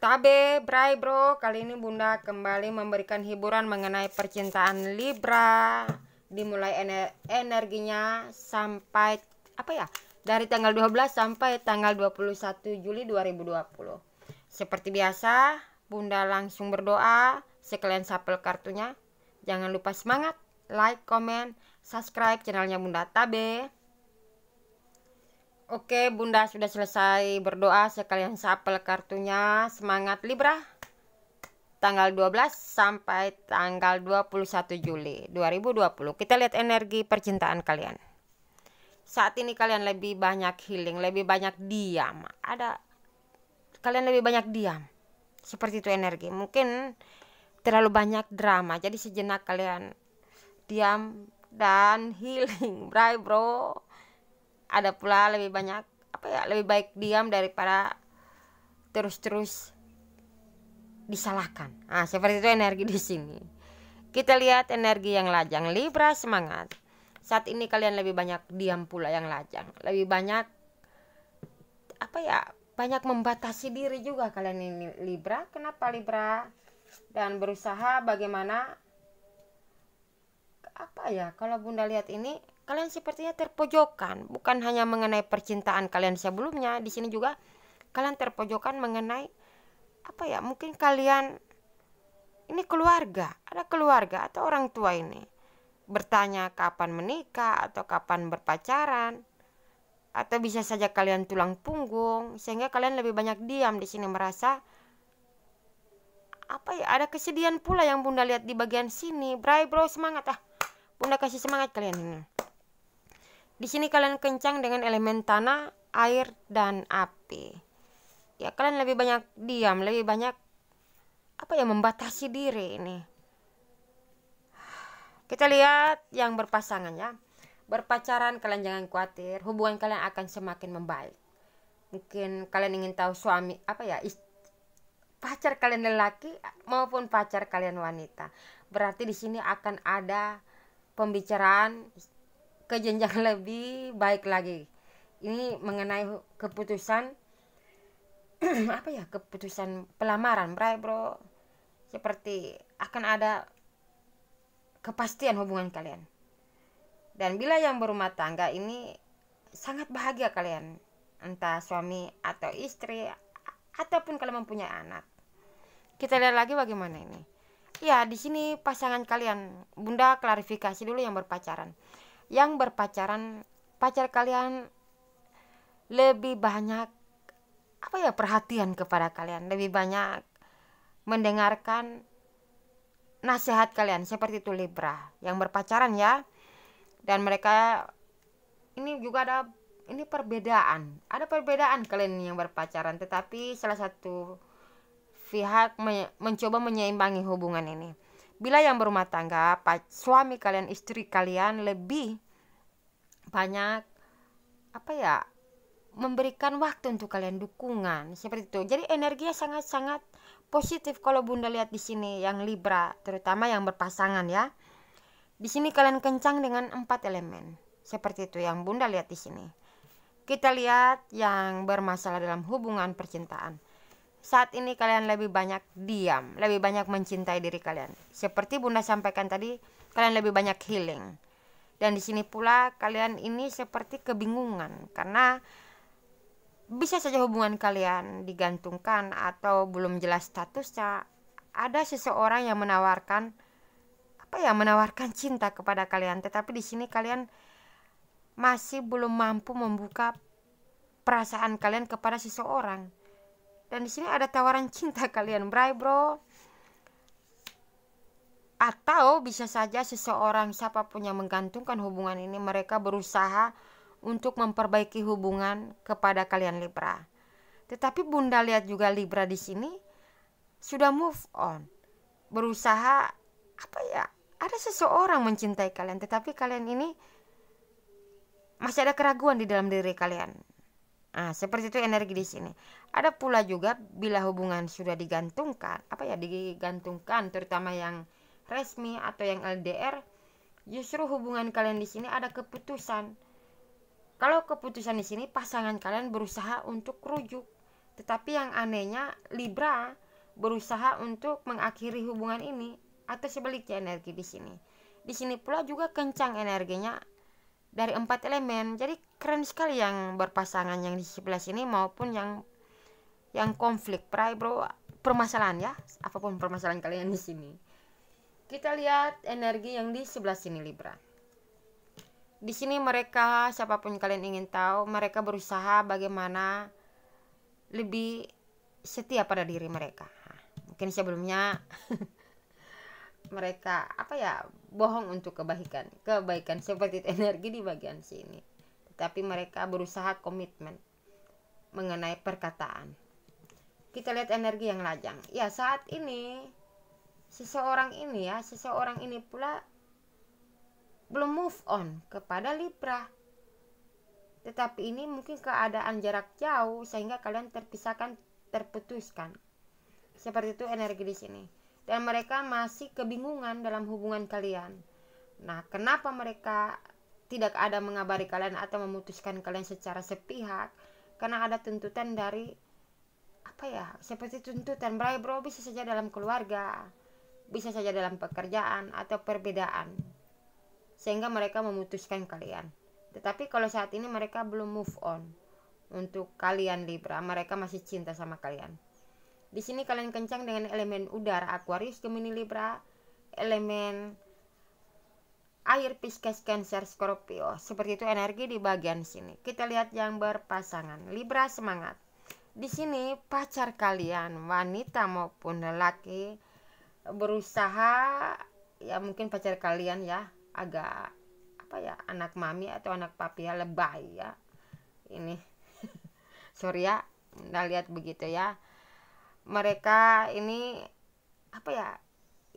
Tabe, Bray Bro, kali ini Bunda kembali memberikan hiburan mengenai percintaan Libra. Dimulai ener energinya sampai apa ya? Dari tanggal 12 sampai tanggal 21 Juli 2020. Seperti biasa, Bunda langsung berdoa, sekalian sapel kartunya. Jangan lupa semangat, like, komen, subscribe channelnya Bunda Tabe. Oke, Bunda sudah selesai berdoa. Sekalian sapel kartunya. Semangat Libra. Tanggal 12 sampai tanggal 21 Juli 2020. Kita lihat energi percintaan kalian. Saat ini kalian lebih banyak healing, lebih banyak diam. Ada kalian lebih banyak diam. Seperti itu energi. Mungkin terlalu banyak drama. Jadi sejenak kalian diam dan healing. Bye, Bro ada pula lebih banyak apa ya lebih baik diam daripada terus-terus disalahkan. Nah, seperti itu energi di sini. Kita lihat energi yang lajang Libra semangat. Saat ini kalian lebih banyak diam pula yang lajang, lebih banyak apa ya? Banyak membatasi diri juga kalian ini Libra. Kenapa Libra? Dan berusaha bagaimana apa ya? Kalau Bunda lihat ini kalian sepertinya terpojokan bukan hanya mengenai percintaan kalian sebelumnya di sini juga kalian terpojokan mengenai apa ya mungkin kalian ini keluarga ada keluarga atau orang tua ini bertanya kapan menikah atau kapan berpacaran atau bisa saja kalian tulang punggung sehingga kalian lebih banyak diam di sini merasa apa ya ada kesedihan pula yang bunda lihat di bagian sini Bray bro semangat ah bunda kasih semangat kalian ini di sini kalian kencang dengan elemen tanah, air, dan api. Ya, kalian lebih banyak diam, lebih banyak apa ya membatasi diri ini. Kita lihat yang berpasangan ya. Berpacaran kalian jangan khawatir, hubungan kalian akan semakin membaik. Mungkin kalian ingin tahu suami apa ya pacar kalian lelaki maupun pacar kalian wanita. Berarti di sini akan ada pembicaraan ke jenjang lebih baik lagi. Ini mengenai keputusan apa ya keputusan pelamaran, Bray, Bro. Seperti akan ada kepastian hubungan kalian. Dan bila yang berumah tangga ini sangat bahagia kalian, entah suami atau istri ataupun kalau mempunyai anak. Kita lihat lagi bagaimana ini. Ya, di sini pasangan kalian, Bunda klarifikasi dulu yang berpacaran yang berpacaran pacar kalian lebih banyak apa ya perhatian kepada kalian lebih banyak mendengarkan nasihat kalian seperti itu Libra yang berpacaran ya dan mereka ini juga ada ini perbedaan ada perbedaan kalian yang berpacaran tetapi salah satu pihak mencoba menyeimbangi hubungan ini Bila yang berumah tangga, suami kalian, istri kalian lebih banyak apa ya memberikan waktu untuk kalian dukungan seperti itu. Jadi energinya sangat-sangat positif kalau Bunda lihat di sini yang Libra, terutama yang berpasangan ya. Di sini kalian kencang dengan empat elemen. Seperti itu yang Bunda lihat di sini. Kita lihat yang bermasalah dalam hubungan percintaan saat ini kalian lebih banyak diam, lebih banyak mencintai diri kalian. Seperti Bunda sampaikan tadi, kalian lebih banyak healing. Dan di sini pula kalian ini seperti kebingungan karena bisa saja hubungan kalian digantungkan atau belum jelas statusnya. Ada seseorang yang menawarkan apa ya, menawarkan cinta kepada kalian, tetapi di sini kalian masih belum mampu membuka perasaan kalian kepada seseorang dan di sini ada tawaran cinta kalian, bray bro. Atau bisa saja seseorang siapapun yang menggantungkan hubungan ini mereka berusaha untuk memperbaiki hubungan kepada kalian Libra. Tetapi Bunda lihat juga Libra di sini sudah move on. Berusaha apa ya? Ada seseorang mencintai kalian tetapi kalian ini masih ada keraguan di dalam diri kalian. Nah, seperti itu energi di sini. Ada pula juga bila hubungan sudah digantungkan, apa ya digantungkan terutama yang resmi atau yang LDR, justru hubungan kalian di sini ada keputusan. Kalau keputusan di sini pasangan kalian berusaha untuk rujuk. Tetapi yang anehnya Libra berusaha untuk mengakhiri hubungan ini atau sebaliknya energi di sini. Di sini pula juga kencang energinya dari empat elemen. Jadi keren sekali yang berpasangan yang di sebelah sini maupun yang yang konflik pray bro permasalahan ya apapun permasalahan kalian di sini kita lihat energi yang di sebelah sini Libra di sini mereka siapapun kalian ingin tahu mereka berusaha bagaimana lebih setia pada diri mereka mungkin sebelumnya mereka apa ya bohong untuk kebaikan kebaikan seperti energi di bagian sini tapi mereka berusaha komitmen mengenai perkataan kita lihat energi yang lajang ya saat ini seseorang ini ya seseorang ini pula belum move on kepada Libra tetapi ini mungkin keadaan jarak jauh sehingga kalian terpisahkan terputuskan seperti itu energi di sini dan mereka masih kebingungan dalam hubungan kalian nah kenapa mereka tidak ada mengabari kalian atau memutuskan kalian secara sepihak karena ada tuntutan dari apa ya seperti tuntutan meraih bro bisa saja dalam keluarga bisa saja dalam pekerjaan atau perbedaan sehingga mereka memutuskan kalian tetapi kalau saat ini mereka belum move on untuk kalian Libra mereka masih cinta sama kalian di sini kalian kencang dengan elemen udara Aquarius Gemini Libra elemen air Pisces Cancer Scorpio seperti itu energi di bagian sini kita lihat yang berpasangan Libra semangat di sini pacar kalian, wanita maupun lelaki berusaha ya mungkin pacar kalian ya agak apa ya anak mami atau anak papi ya lebay ya. Ini sorry ya, nggak lihat begitu ya. Mereka ini apa ya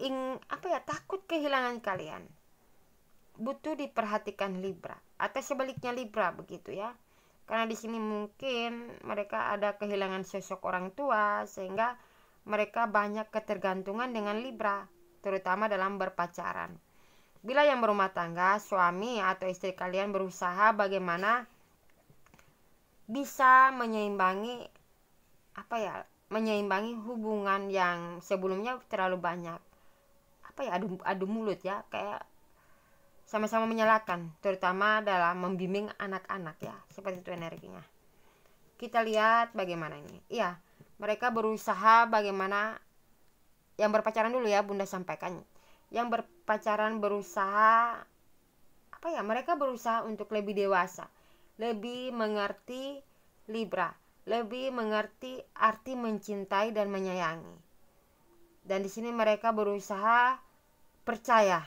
ing apa ya takut kehilangan kalian butuh diperhatikan Libra atau sebaliknya Libra begitu ya karena di sini mungkin mereka ada kehilangan sosok orang tua sehingga mereka banyak ketergantungan dengan Libra, terutama dalam berpacaran. Bila yang berumah tangga, suami atau istri kalian berusaha bagaimana bisa menyeimbangi apa ya, menyeimbangi hubungan yang sebelumnya terlalu banyak. Apa ya adu adu mulut ya, kayak sama-sama menyalakan terutama dalam membimbing anak-anak ya seperti itu energinya kita lihat bagaimana ini iya mereka berusaha bagaimana yang berpacaran dulu ya bunda sampaikan yang berpacaran berusaha apa ya mereka berusaha untuk lebih dewasa lebih mengerti libra lebih mengerti arti mencintai dan menyayangi dan di sini mereka berusaha percaya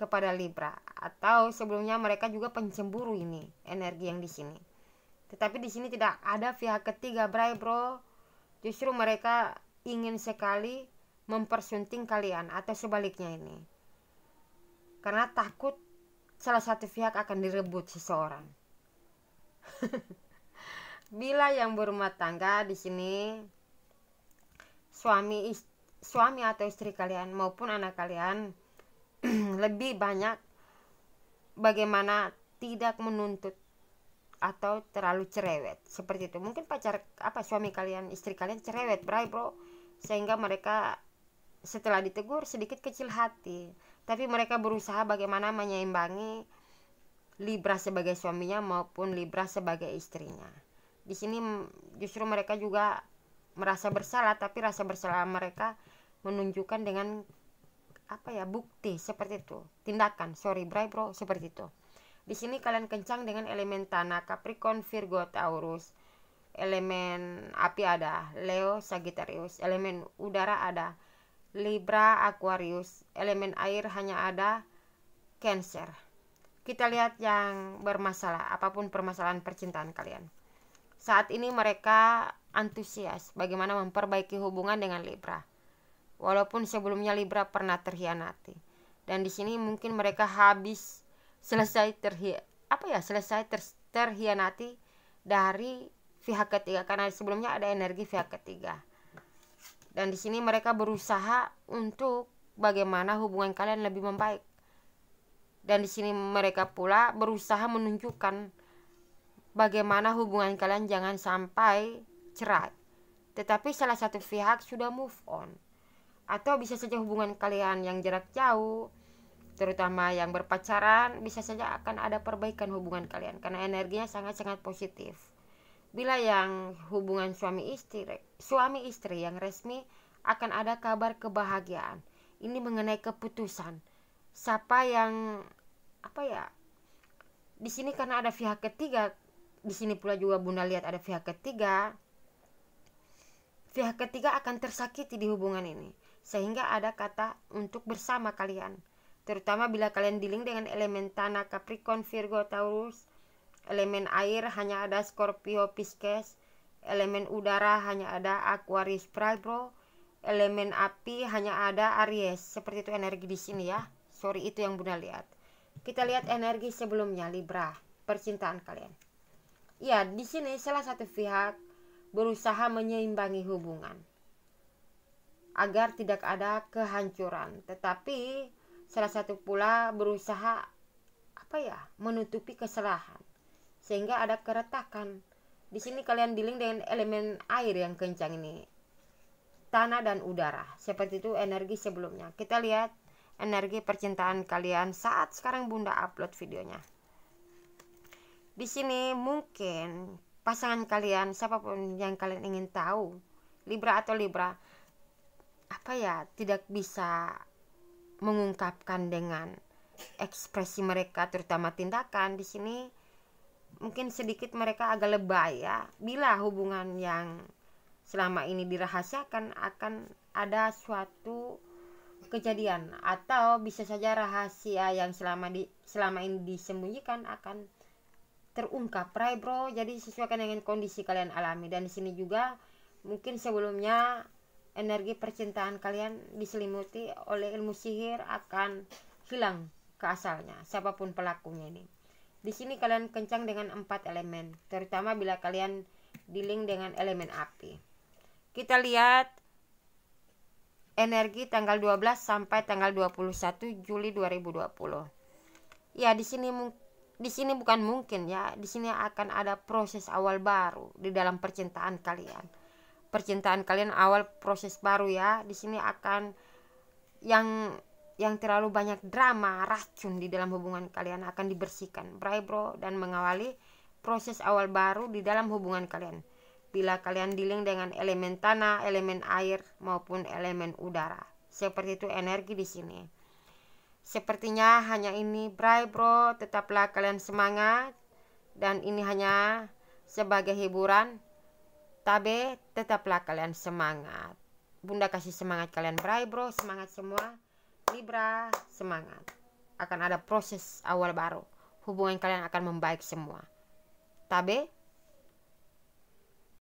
kepada Libra atau sebelumnya mereka juga pencemburu ini energi yang di sini. Tetapi di sini tidak ada pihak ketiga, Bray, Bro. Justru mereka ingin sekali mempersunting kalian atau sebaliknya ini. Karena takut salah satu pihak akan direbut seseorang. Bila yang berumah tangga di sini suami suami atau istri kalian maupun anak kalian lebih banyak bagaimana tidak menuntut atau terlalu cerewet seperti itu mungkin pacar apa suami kalian istri kalian cerewet bray bro sehingga mereka setelah ditegur sedikit kecil hati tapi mereka berusaha bagaimana menyeimbangi Libra sebagai suaminya maupun Libra sebagai istrinya di sini justru mereka juga merasa bersalah tapi rasa bersalah mereka menunjukkan dengan apa ya bukti seperti itu tindakan sorry bray bro seperti itu di sini kalian kencang dengan elemen tanah Capricorn Virgo Taurus elemen api ada Leo Sagittarius elemen udara ada Libra Aquarius elemen air hanya ada Cancer kita lihat yang bermasalah apapun permasalahan percintaan kalian saat ini mereka antusias bagaimana memperbaiki hubungan dengan Libra walaupun sebelumnya Libra pernah terhianati. Dan di sini mungkin mereka habis selesai terhi apa ya selesai ter, terhianati dari pihak ketiga karena sebelumnya ada energi pihak ketiga. Dan di sini mereka berusaha untuk bagaimana hubungan kalian lebih membaik. Dan di sini mereka pula berusaha menunjukkan bagaimana hubungan kalian jangan sampai cerai. Tetapi salah satu pihak sudah move on atau bisa saja hubungan kalian yang jarak jauh terutama yang berpacaran bisa saja akan ada perbaikan hubungan kalian karena energinya sangat-sangat positif bila yang hubungan suami istri suami istri yang resmi akan ada kabar kebahagiaan ini mengenai keputusan siapa yang apa ya di sini karena ada pihak ketiga di sini pula juga bunda lihat ada pihak ketiga pihak ketiga akan tersakiti di hubungan ini sehingga ada kata untuk bersama kalian, terutama bila kalian dealing dengan elemen tanah Capricorn, Virgo, Taurus, elemen air hanya ada Scorpio, Pisces, elemen udara hanya ada Aquarius, Libra, elemen api hanya ada Aries. Seperti itu energi di sini ya. Sorry itu yang Bunda lihat. Kita lihat energi sebelumnya Libra, percintaan kalian. Ya, di sini salah satu pihak berusaha menyeimbangi hubungan agar tidak ada kehancuran. Tetapi salah satu pula berusaha apa ya menutupi kesalahan sehingga ada keretakan. Di sini kalian dealing dengan elemen air yang kencang ini. Tanah dan udara. Seperti itu energi sebelumnya. Kita lihat energi percintaan kalian saat sekarang Bunda upload videonya. Di sini mungkin pasangan kalian siapapun yang kalian ingin tahu, Libra atau Libra apa ya tidak bisa mengungkapkan dengan ekspresi mereka terutama tindakan di sini mungkin sedikit mereka agak lebay ya bila hubungan yang selama ini dirahasiakan akan ada suatu kejadian atau bisa saja rahasia yang selama di selama ini disembunyikan akan terungkap right bro jadi sesuaikan dengan kondisi kalian alami dan di sini juga mungkin sebelumnya energi percintaan kalian diselimuti oleh ilmu sihir akan hilang ke asalnya siapapun pelakunya ini di sini kalian kencang dengan empat elemen terutama bila kalian dealing dengan elemen api kita lihat energi tanggal 12 sampai tanggal 21 Juli 2020 ya di sini di sini bukan mungkin ya di sini akan ada proses awal baru di dalam percintaan kalian percintaan kalian awal proses baru ya di sini akan yang yang terlalu banyak drama racun di dalam hubungan kalian akan dibersihkan bray bro dan mengawali proses awal baru di dalam hubungan kalian bila kalian dealing dengan elemen tanah elemen air maupun elemen udara seperti itu energi di sini sepertinya hanya ini bray bro tetaplah kalian semangat dan ini hanya sebagai hiburan Tabe tetaplah kalian semangat. Bunda kasih semangat kalian berai bro, semangat semua. Libra, semangat. Akan ada proses awal baru. Hubungan kalian akan membaik semua. Tabe,